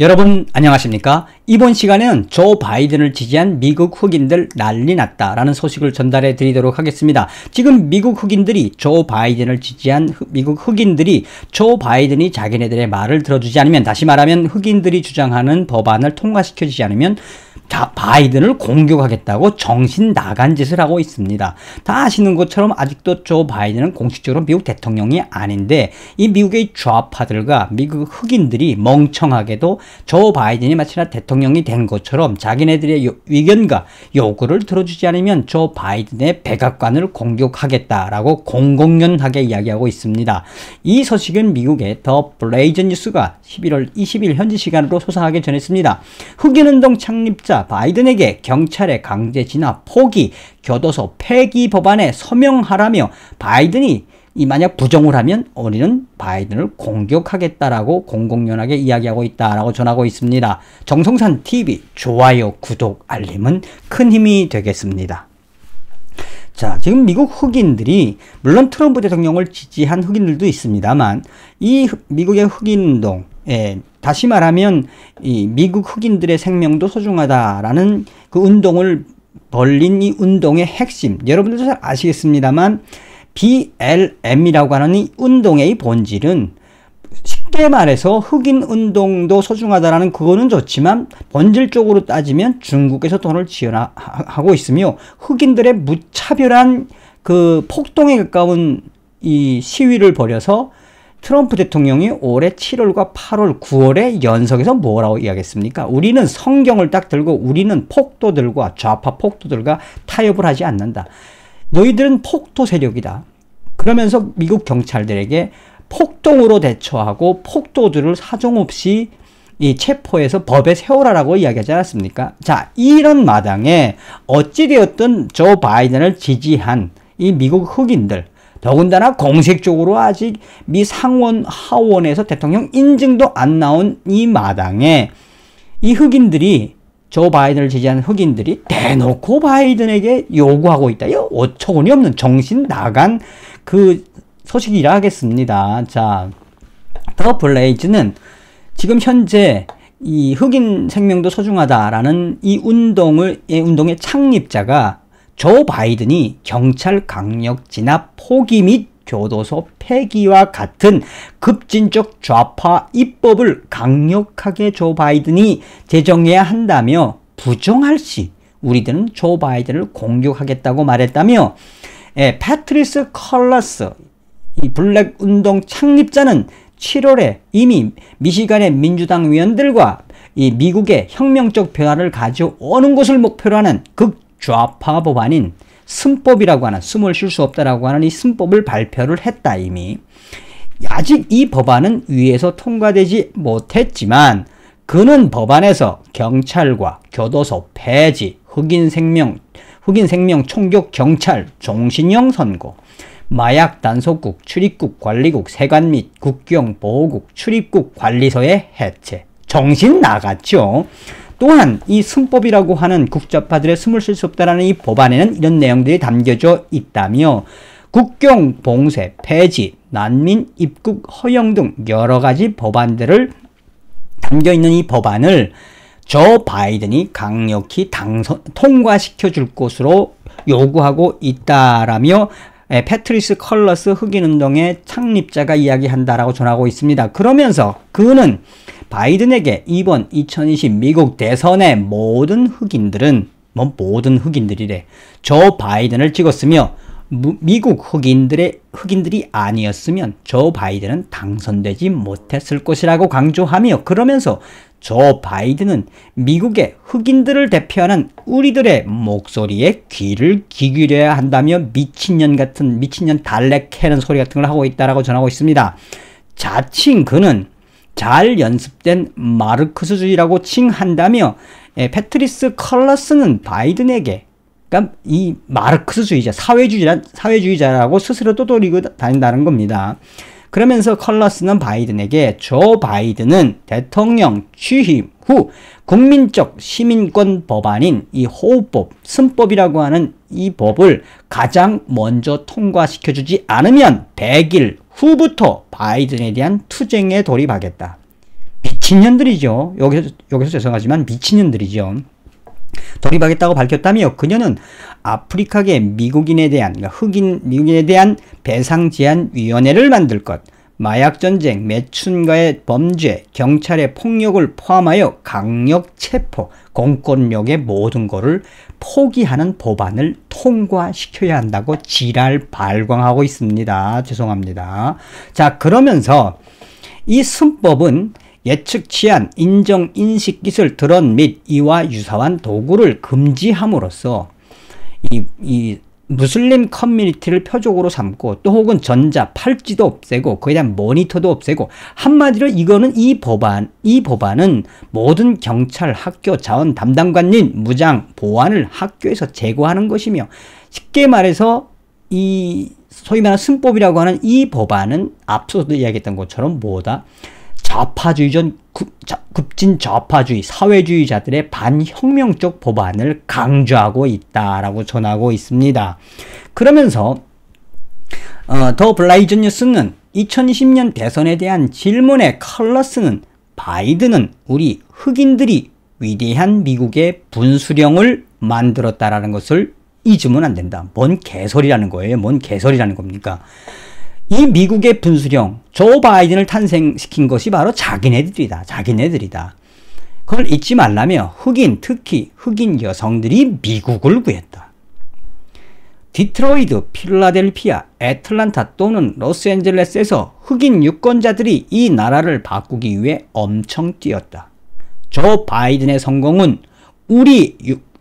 여러분 안녕하십니까? 이번 시간에는 조 바이든을 지지한 미국 흑인들 난리 났다라는 소식을 전달해 드리도록 하겠습니다. 지금 미국 흑인들이 조 바이든을 지지한 흑, 미국 흑인들이 조 바이든이 자기네들의 말을 들어주지 않으면 다시 말하면 흑인들이 주장하는 법안을 통과시켜주지 않으면 바이든을 공격하겠다고 정신 나간 짓을 하고 있습니다. 다 아시는 것처럼 아직도 조 바이든은 공식적으로 미국 대통령이 아닌데 이 미국의 좌파들과 미국 흑인들이 멍청하게도 조 바이든이 마치나 대통령이 된 것처럼 자기네들의 의견과 요구를 들어주지 않으면 조 바이든의 백악관을 공격하겠다라고 공공연하게 이야기하고 있습니다. 이 소식은 미국의 더 블레이저 뉴스가 11월 20일 현지 시간으로 소상하게 전했습니다. 흑인운동 창립자 목사 바이든에게 경찰의 강제 진압 포기, 교도소 폐기 법안에 서명하라며 바이든이 이 만약 부정을 하면 우리는 바이든을 공격하겠다라고 공공연하게 이야기하고 있다라고 전하고 있습니다. 정성산 TV 좋아요, 구독, 알림은 큰 힘이 되겠습니다. 자, 지금 미국 흑인들이 물론 트럼프 대통령을 지지한 흑인들도 있습니다만 이 미국의 흑인 운동 예, 다시 말하면 이 미국 흑인들의 생명도 소중하다라는 그 운동을 벌린 이 운동의 핵심 여러분들도 잘 아시겠습니다만 BLM이라고 하는 이 운동의 본질은 쉽게 말해서 흑인 운동도 소중하다라는 그거는 좋지만 본질적으로 따지면 중국에서 돈을 지원하고 있으며 흑인들의 무차별한 그 폭동에 가까운 이 시위를 벌여서 트럼프 대통령이 올해 7월과 8월, 9월에 연속해서 뭐라고 이야기했습니까? 우리는 성경을 딱 들고 우리는 폭도들과 좌파 폭도들과 타협을 하지 않는다. 너희들은 폭도 세력이다. 그러면서 미국 경찰들에게 폭동으로 대처하고 폭도들을 사정없이 이 체포해서 법에 세우라라고 이야기하지 않았습니까? 자, 이런 마당에 어찌되었든 조 바이든을 지지한 이 미국 흑인들, 더군다나 공식적으로 아직 미 상원 하원에서 대통령 인증도 안 나온 이 마당에 이 흑인들이 조 바이든을 지지하는 흑인들이 대놓고 바이든에게 요구하고 있다. 이 어처구니 없는 정신 나간 그 소식이라 하겠습니다. 자, 더 블레이즈는 지금 현재 이 흑인 생명도 소중하다라는 이 운동을 이 운동의 창립자가 조 바이든이 경찰 강력 진압 포기 및 교도소 폐기와 같은 급진적 좌파 입법을 강력하게 조 바이든이 제정해야 한다며 부정할 시 우리들은 조 바이든을 공격하겠다고 말했다며 예, 패트리스 컬러스 이 블랙 운동 창립자는 7월에 이미 미시간의 민주당 위원들과 이 미국의 혁명적 변화를 가져오는 것을 목표로 하는 극 좌파 법안인 승법이라고 하는 숨을 쉴 수 없다라고 하는 이 승법을 발표를 했다 이미 아직 이 법안은 위에서 통과되지 못했지만 그는 법안에서 경찰과 교도소 폐지, 흑인 생명, 흑인 생명 총격 경찰, 종신형 선고, 마약 단속국, 출입국 관리국, 세관 및 국경 보호국, 출입국 관리소의 해체. 정신 나갔죠. 또한 이 순법이라고 하는 국제파들의 숨을 쉴 수 없다라는 이 법안에는 이런 내용들이 담겨져 있다며 국경 봉쇄, 폐지, 난민 입국 허용 등 여러 가지 법안들을 담겨 있는 이 법안을 저 바이든이 강력히 당선 통과시켜 줄 것으로 요구하고 있다라며 예, 패트리스 컬러스 흑인운동의 창립자가 이야기한다라고 전하고 있습니다. 그러면서 그는 바이든에게 이번 2020 미국 대선의 모든 흑인들은 뭐 모든 흑인들이래 저 바이든을 찍었으며 미국 흑인들의 흑인들이 아니었으면 저 바이든은 당선되지 못했을 것이라고 강조하며 그러면서 조 바이든은 미국의 흑인들을 대표하는 우리들의 목소리에 귀를 기울여야 한다며 미친년 같은 미친년 달래 캐는 소리 같은 걸 하고 있다라고 전하고 있습니다. 자칭 그는 잘 연습된 마르크스주의라고 칭한다며 예, 패트리스 컬러스는 바이든에게 그러니까 이 마르크스주의자, 사회주의자, 사회주의자라고 스스로 떠돌이고 다닌다는 겁니다. 그러면서 컬러스는 바이든에게 조 바이든은 대통령 취임 후 국민적 시민권 법안인 이 호흡법, 승법이라고 하는 이 법을 가장 먼저 통과시켜주지 않으면 100일 후부터 바이든에 대한 투쟁에 돌입하겠다. 미친년들이죠. 여기서, 여기서 죄송하지만 미친년들이죠. 독립하겠다고 밝혔다며 그녀는 아프리카계 미국인에 대한 그러니까 흑인 미국인에 대한 배상 제한 위원회를 만들 것, 마약 전쟁, 매춘가의 범죄, 경찰의 폭력을 포함하여 강력 체포, 공권력의 모든 것을 포기하는 법안을 통과시켜야 한다고 지랄 발광하고 있습니다. 죄송합니다. 자, 그러면서 이 순법은 예측치한 인정 인식 기술 드론 및 이와 유사한 도구를 금지함으로써 이, 이 무슬림 커뮤니티를 표적으로 삼고 또 혹은 전자 팔찌도 없애고 그에 대한 모니터도 없애고 한마디로 이거는 이 법안 이 법안은 모든 경찰 학교 자원 담당관님 무장 보안을 학교에서 제고하는 것이며 쉽게 말해서 이 소위 말하는 승법이라고 하는 이 법안은 앞서도 이야기했던 것처럼 뭐다 좌파주의전 급진 좌파주의 사회주의자들의 반혁명적 법안을 강조하고 있다라고 전하고 있습니다. 그러면서 어, 더 블라이즈 뉴스는 2020년 대선에 대한 질문에 칼러스는 바이든은 우리 흑인들이 위대한 미국의 분수령을 만들었다라는 것을 잊으면 안 된다. 뭔 개소리라는 거예요. 뭔 개소리라는 겁니까? 이 미국의 분수령, 조 바이든을 탄생시킨 것이 바로 자기네들이다. 자기네들이다. 그걸 잊지 말라며 흑인, 특히 흑인 여성들이 미국을 구했다. 디트로이드, 필라델피아, 애틀란타 또는 로스앤젤레스에서 흑인 유권자들이 이 나라를 바꾸기 위해 엄청 뛰었다. 조 바이든의 성공은 우리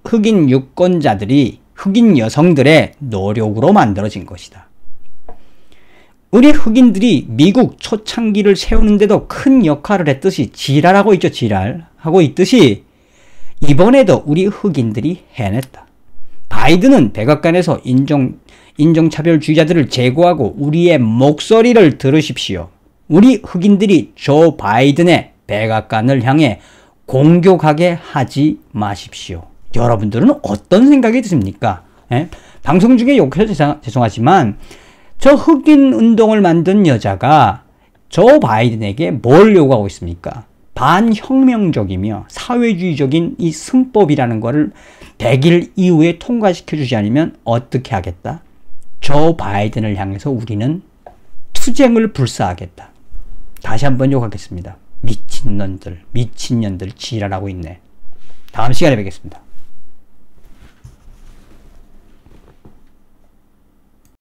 흑인 유권자들이 흑인 여성들의 노력으로 만들어진 것이다. 우리 흑인들이 미국 초창기를 세우는데도 큰 역할을 했듯이 지랄하고 있죠, 지랄. 하고 있듯이 이번에도 우리 흑인들이 해냈다. 바이든은 백악관에서 인종, 인종차별주의자들을 제거하고 우리의 목소리를 들으십시오. 우리 흑인들이 조 바이든의 백악관을 향해 공격하게 하지 마십시오. 여러분들은 어떤 생각이 드십니까? 예? 방송 중에 욕해서 죄송하지만 저 흑인 운동을 만든 여자가 저 바이든에게 뭘 요구하고 있습니까? 반혁명적이며 사회주의적인 이 승법이라는 것을 100일 이후에 통과시켜 주지 않으면 어떻게 하겠다? 조 바이든을 향해서 우리는 투쟁을 불사하겠다. 다시 한번 욕하겠습니다. 미친년들, 미친년들 지랄하고 있네. 다음 시간에 뵙겠습니다.